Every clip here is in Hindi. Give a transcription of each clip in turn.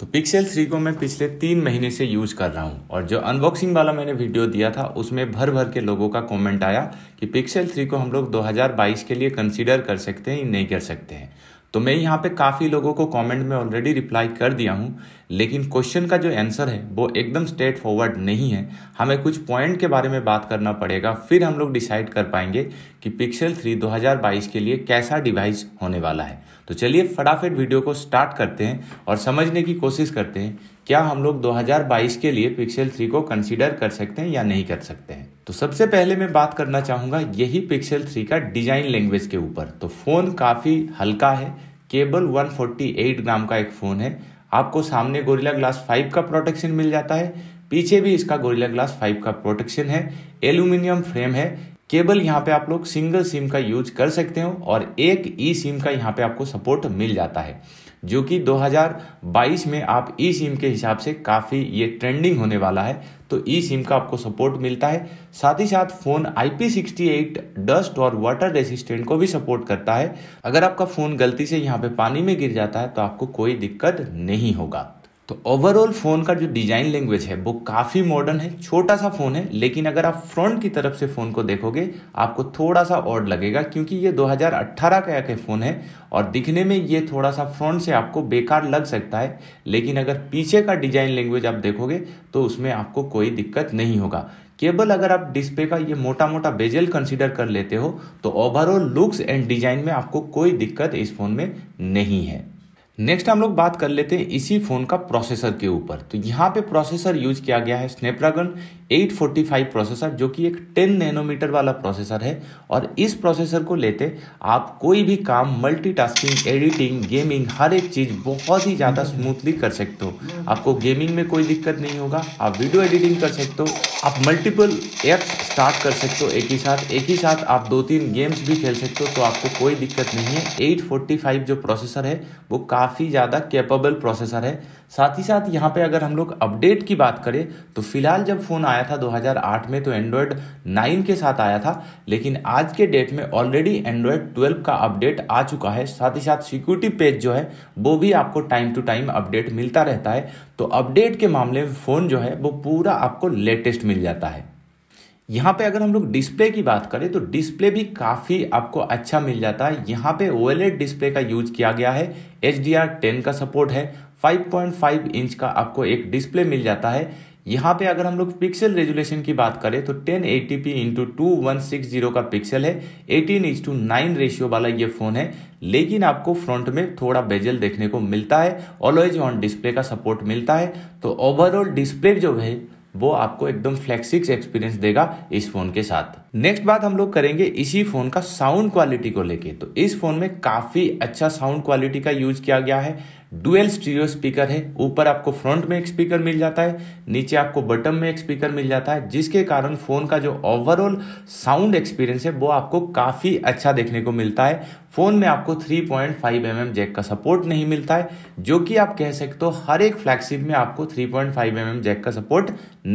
तो पिक्सेल थ्री को मैं पिछले तीन महीने से यूज़ कर रहा हूँ और जो अनबॉक्सिंग वाला मैंने वीडियो दिया था उसमें भर भर के लोगों का कमेंट आया कि पिक्सेल थ्री को हम लोग 2022 के लिए कंसीडर कर सकते हैं नहीं कर सकते हैं तो मैं यहाँ पे काफ़ी लोगों को कमेंट में ऑलरेडी रिप्लाई कर दिया हूँ लेकिन क्वेश्चन का जो आंसर है वो एकदम स्ट्रेट फॉरवर्ड नहीं है हमें कुछ पॉइंट के बारे में बात करना पड़ेगा फिर हम लोग डिसाइड कर पाएंगे कि पिक्सल थ्री 2022 के लिए कैसा डिवाइस होने वाला है तो चलिए फटाफट वीडियो को स्टार्ट करते हैं और समझने की कोशिश करते हैं क्या हम लोग 2022 के लिए पिक्सल 3 को कंसिडर कर सकते हैं या नहीं कर सकते हैं तो सबसे पहले मैं बात करना चाहूंगा यही पिक्सल 3 का डिजाइन लैंग्वेज के ऊपर तो फ़ोन काफ़ी हल्का है केबल 148 ग्राम का एक फ़ोन है आपको सामने गोरिल्ला ग्लास 5 का प्रोटेक्शन मिल जाता है पीछे भी इसका गोरिल्ला ग्लास 5 का प्रोटेक्शन है एल्यूमिनियम फ्रेम है केबल यहाँ पे आप लोग सिंगल सिम का यूज कर सकते हो और एक ई e सिम का यहाँ पे आपको सपोर्ट मिल जाता है जो कि 2022 में आप ई सिम के हिसाब से काफ़ी ये ट्रेंडिंग होने वाला है तो ई सिम का आपको सपोर्ट मिलता है साथ ही साथ फ़ोन आई एट डस्ट और वाटर रेसिस्टेंट को भी सपोर्ट करता है अगर आपका फ़ोन गलती से यहाँ पे पानी में गिर जाता है तो आपको कोई दिक्कत नहीं होगा तो ओवरऑल फ़ोन का जो डिज़ाइन लैंग्वेज है वो काफ़ी मॉडर्न है छोटा सा फ़ोन है लेकिन अगर आप फ्रंट की तरफ से फ़ोन को देखोगे आपको थोड़ा सा ऑड लगेगा क्योंकि ये 2018 का एक फ़ोन है और दिखने में ये थोड़ा सा फ्रंट से आपको बेकार लग सकता है लेकिन अगर पीछे का डिज़ाइन लैंग्वेज आप देखोगे तो उसमें आपको कोई दिक्कत नहीं होगा केवल अगर आप डिस्प्ले का ये मोटा मोटा बेजल कंसिडर कर लेते हो तो ओवरऑल लुक्स एंड डिज़ाइन में आपको कोई दिक्कत इस फ़ोन में नहीं है नेक्स्ट हम लोग बात कर लेते हैं इसी फ़ोन का प्रोसेसर के ऊपर तो यहाँ पे प्रोसेसर यूज किया गया है स्नैपड्रैगन 845 प्रोसेसर जो कि एक 10 नैनोमीटर वाला प्रोसेसर है और इस प्रोसेसर को लेते आप कोई भी काम मल्टीटास्किंग एडिटिंग गेमिंग हर एक चीज़ बहुत ही ज़्यादा स्मूथली कर सकते हो आपको गेमिंग में कोई दिक्कत नहीं होगा आप वीडियो एडिटिंग कर सकते हो आप मल्टीपल एप्स स्टार्ट कर सकते हो एक ही साथ एक ही साथ आप दो तीन गेम्स भी खेल सकते हो तो आपको कोई दिक्कत नहीं है 845 जो प्रोसेसर है वो काफ़ी ज़्यादा कैपेबल प्रोसेसर है साथ ही साथ यहाँ पे अगर हम लोग अपडेट की बात करें तो फिलहाल जब फ़ोन आया था 2008 में तो एंड्रॉयड 9 के साथ आया था लेकिन आज के डेट में ऑलरेडी एंड्रॉयड 12 का अपडेट आ चुका है साथ ही साथ सिक्योरिटी पेज जो है वो भी आपको टाइम टू टाइम अपडेट मिलता रहता है तो अपडेट के मामले में फ़ोन जो है वो पूरा आपको लेटेस्ट मिल जाता है यहाँ पे अगर हम लोग डिस्प्ले की बात करें तो डिस्प्ले भी काफ़ी आपको अच्छा मिल जाता है यहाँ पे ओएलएड डिस्प्ले का यूज किया गया है एच डी आर टेन का सपोर्ट है 5.5 इंच का आपको एक डिस्प्ले मिल जाता है यहाँ पे अगर हम लोग पिक्सल रेजुलेशन की बात करें तो 1080p इंटू टू का पिक्सल है 18 इंच टू नाइन रेशियो वाला ये फ़ोन है लेकिन आपको फ्रंट में थोड़ा बेजल देखने को मिलता है ऑलवेज ऑन डिस्प्ले का सपोर्ट मिलता है तो ओवरऑल डिस्प्ले जो है वो आपको एकदम फ्लैक्सिक्स एक्सपीरियंस देगा इस फोन के साथ नेक्स्ट बात हम लोग करेंगे इसी फोन का साउंड क्वालिटी को लेके तो इस फोन में काफी अच्छा साउंड क्वालिटी का यूज किया गया है डुअल स्टीरियो स्पीकर है ऊपर आपको फ्रंट में एक स्पीकर मिल जाता है नीचे आपको बटम में एक स्पीकर मिल जाता है जिसके कारण फोन का जो ओवरऑल साउंड एक्सपीरियंस है वो आपको काफी अच्छा देखने को मिलता है फ़ोन में आपको 3.5 पॉइंट mm जैक का सपोर्ट नहीं मिलता है जो कि आप कह सकते हो हर एक फ्लैगशिप में आपको 3.5 पॉइंट mm जैक का सपोर्ट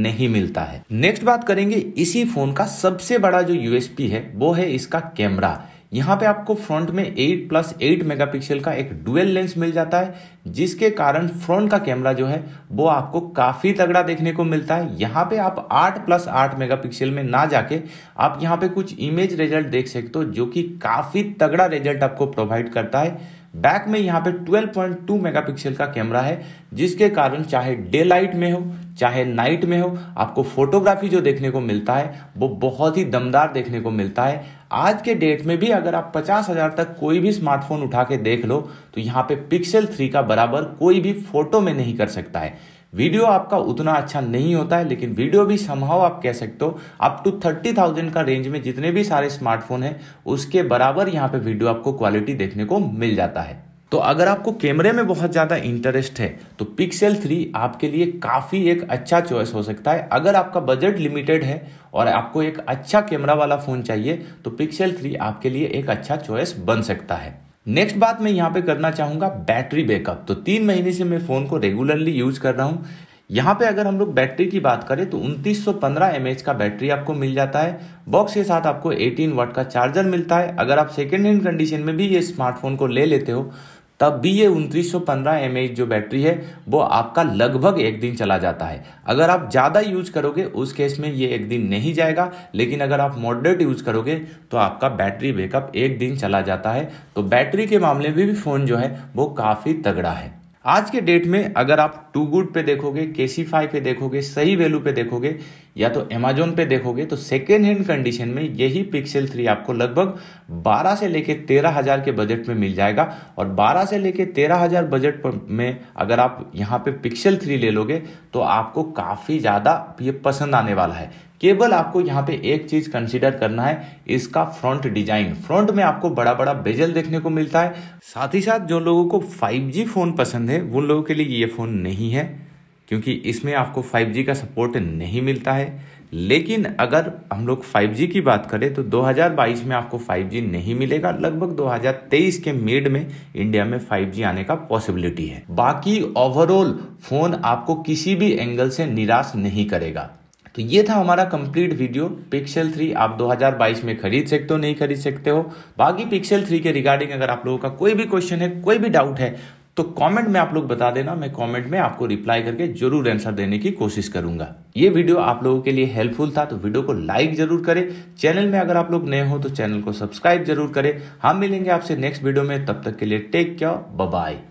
नहीं मिलता है नेक्स्ट बात करेंगे इसी फ़ोन का सबसे बड़ा जो यूएसपी है वो है इसका कैमरा यहाँ पे आपको फ्रंट में 8 प्लस एट मेगा का एक डुअल लेंस मिल जाता है जिसके कारण फ्रंट का कैमरा जो है वो आपको काफ़ी तगड़ा देखने को मिलता है यहाँ पे आप 8 प्लस आठ मेगा में ना जाके आप यहाँ पे कुछ इमेज रिजल्ट देख सकते हो जो कि काफ़ी तगड़ा रिजल्ट आपको प्रोवाइड करता है बैक में यहाँ पे 12.2 मेगापिक्सल का कैमरा है जिसके कारण चाहे डे लाइट में हो चाहे नाइट में हो आपको फोटोग्राफी जो देखने को मिलता है वो बहुत ही दमदार देखने को मिलता है आज के डेट में भी अगर आप पचास हजार तक कोई भी स्मार्टफोन उठा के देख लो तो यहाँ पे पिक्सल थ्री का बराबर कोई भी फोटो में नहीं कर सकता है वीडियो आपका उतना अच्छा नहीं होता है लेकिन वीडियो भी संभव आप कह सकते हो अप टू थर्टी थाउजेंड का रेंज में जितने भी सारे स्मार्टफोन हैं उसके बराबर यहाँ पे वीडियो आपको क्वालिटी देखने को मिल जाता है तो अगर आपको कैमरे में बहुत ज़्यादा इंटरेस्ट है तो पिक्सल थ्री आपके लिए काफ़ी एक अच्छा चॉइस हो सकता है अगर आपका बजट लिमिटेड है और आपको एक अच्छा कैमरा वाला फ़ोन चाहिए तो पिक्सल थ्री आपके लिए एक अच्छा चॉइस बन सकता है नेक्स्ट बात मैं यहाँ पे करना चाहूँगा बैटरी बैकअप तो तीन महीने से मैं फ़ोन को रेगुलरली यूज़ कर रहा हूँ यहाँ पे अगर हम लोग बैटरी की बात करें तो उन्तीस एम एच का बैटरी आपको मिल जाता है बॉक्स के साथ आपको 18 वाट का चार्जर मिलता है अगर आप सेकेंड हैंड कंडीशन में भी ये स्मार्टफोन को ले लेते हो तब भी ये 2915 mAh जो बैटरी है वो आपका लगभग एक दिन चला जाता है अगर आप ज़्यादा यूज करोगे उस केस में ये एक दिन नहीं जाएगा लेकिन अगर आप मॉडरेट यूज करोगे तो आपका बैटरी बैकअप एक दिन चला जाता है तो बैटरी के मामले में भी, भी फ़ोन जो है वो काफ़ी तगड़ा है आज के डेट में अगर आप टू गुड पे देखोगे केसीफाई पे देखोगे सही वैल्यू पे देखोगे या तो अमेजोन पे देखोगे तो सेकेंड हैंड कंडीशन में यही पिक्सल थ्री आपको लगभग 12 से लेके तेरह हजार के बजट में मिल जाएगा और 12 से लेके तेरह हजार बजट में अगर आप यहाँ पे पिक्सल थ्री ले लोगे तो आपको काफ़ी ज़्यादा ये पसंद आने वाला है केवल आपको यहाँ पे एक चीज कंसिडर करना है इसका फ्रंट डिजाइन फ्रंट में आपको बड़ा बड़ा बेजल देखने को मिलता है साथ ही साथ जो लोगों को 5G फोन पसंद है उन लोगों के लिए ये फोन नहीं है क्योंकि इसमें आपको 5G का सपोर्ट नहीं मिलता है लेकिन अगर हम लोग 5G की बात करें तो 2022 में आपको 5G नहीं मिलेगा लगभग 2023 के मिड में इंडिया में 5G आने का पॉसिबिलिटी है बाकी ओवरऑल फोन आपको किसी भी एंगल से निराश नहीं करेगा तो ये था हमारा कंप्लीट वीडियो पिक्सल थ्री आप 2022 में खरीद सकते हो नहीं खरीद सकते हो बाकी पिक्सल थ्री के रिगार्डिंग अगर आप लोगों का कोई भी क्वेश्चन है कोई भी डाउट है तो कमेंट में आप लोग बता देना मैं कमेंट में आपको रिप्लाई करके जरूर आंसर देने की कोशिश करूंगा ये वीडियो आप लोगों के लिए हेल्पफुल था तो वीडियो को लाइक जरूर करें चैनल में अगर आप लोग नए हो तो चैनल को सब्सक्राइब जरूर करें हम मिलेंगे आपसे नेक्स्ट वीडियो में तब तक के लिए टेक केयर बाय